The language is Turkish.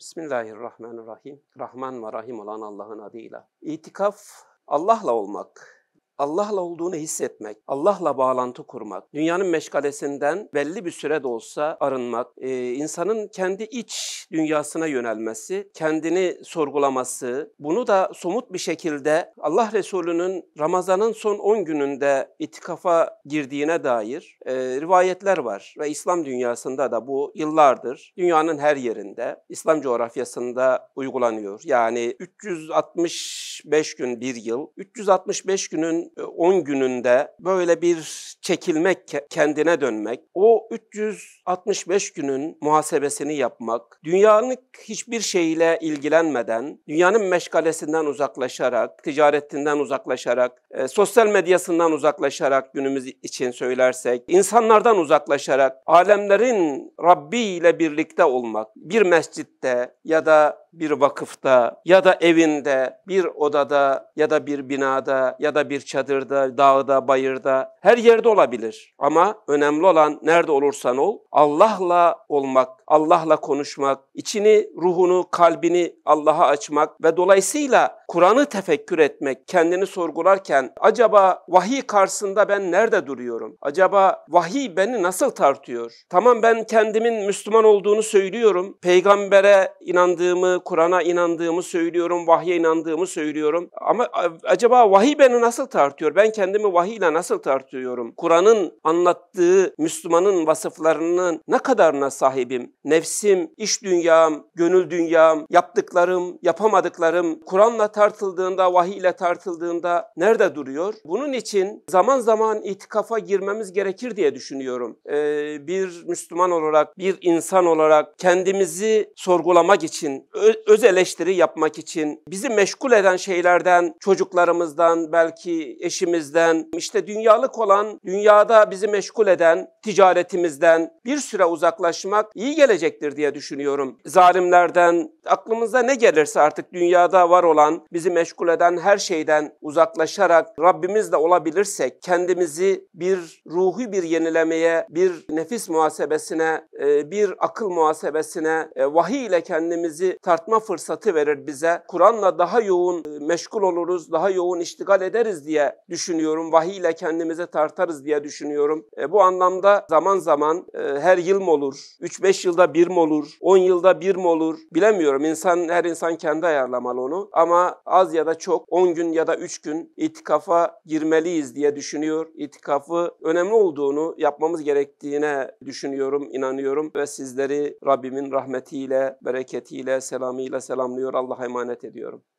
Bismillahirrahmanirrahim. Rahman ve Rahim olan Allah'ın adıyla. İtikaf Allah'la olmak, Allah'la olduğunu hissetmek, Allah'la bağlantı kurmak, dünyanın meşgalesinden belli bir süre de olsa arınmak, e, insanın kendi iç dünyasına yönelmesi, kendini sorgulaması, bunu da somut bir şekilde Allah Resulü'nün Ramazan'ın son 10 gününde itikafa girdiğine dair e, rivayetler var ve İslam dünyasında da bu yıllardır dünyanın her yerinde İslam coğrafyasında uygulanıyor. Yani 365 gün bir yıl, 365 günün 10 e, gününde böyle bir çekilmek, kendine dönmek, o 365 günün muhasebesini yapmak, dünyanın hiçbir şeyiyle ilgilenmeden, dünyanın meşgalesinden uzaklaşarak, ticaretinden uzaklaşarak, e, sosyal medyasından uzaklaşarak günümüz için söylersek, insanlardan uzaklaşarak, alemlerin Rabbi ile birlikte olmak, bir mescitte ya da bir vakıfta ya da evinde, bir odada ya da bir binada ya da bir çadırda, dağda, bayırda, her yerde olabilir. Ama önemli olan nerede olursan ol, Allah'la olmak, Allah'la konuşmak, içini, ruhunu, kalbini Allah'a açmak ve dolayısıyla Kur'an'ı tefekkür etmek, kendini sorgularken acaba vahiy karşısında ben nerede duruyorum? Acaba vahiy beni nasıl tartıyor? Tamam ben kendimin Müslüman olduğunu söylüyorum. Peygambere inandığımı, Kur'an'a inandığımı söylüyorum, vahye inandığımı söylüyorum. Ama acaba vahiy beni nasıl tartıyor? Ben kendimi vahiyle nasıl tartıyorum? Kur'an'ın anlattığı Müslümanın vasıflarının ne kadarına sahibim? Nefsim, iş dünyam, gönül dünyam, yaptıklarım, yapamadıklarım Kur'an'la tartıldığında, vahiy ile tartıldığında nerede duruyor? Bunun için zaman zaman itikafa girmemiz gerekir diye düşünüyorum. Ee, bir Müslüman olarak, bir insan olarak kendimizi sorgulamak için, öz eleştiri yapmak için, bizi meşgul eden şeylerden, çocuklarımızdan, belki eşimizden, işte dünyalık olan, dünyada bizi meşgul eden ticaretimizden bir süre uzaklaşmak iyi gelecektir diye düşünüyorum. Zalimlerden, aklımıza ne gelirse artık dünyada var olan bizi meşgul eden her şeyden uzaklaşarak Rabbimizle olabilirsek kendimizi bir ruhi bir yenilemeye, bir nefis muhasebesine, e, bir akıl muhasebesine, e, vahiy ile kendimizi tartma fırsatı verir bize. Kur'an'la daha yoğun e, meşgul oluruz, daha yoğun iştigal ederiz diye düşünüyorum. Vahiy ile kendimizi tartarız diye düşünüyorum. Bu anlamda zaman zaman her yıl mı olur, 3-5 yılda bir mi olur, 10 yılda bir mi olur bilemiyorum. İnsan, her insan kendi ayarlamalı onu. Ama az ya da çok 10 gün ya da 3 gün itikafa girmeliyiz diye düşünüyor. İtikafı önemli olduğunu, yapmamız gerektiğine düşünüyorum, inanıyorum ve sizleri Rabbimin rahmetiyle, bereketiyle, selamıyla selamlıyor. Allah'a emanet ediyorum.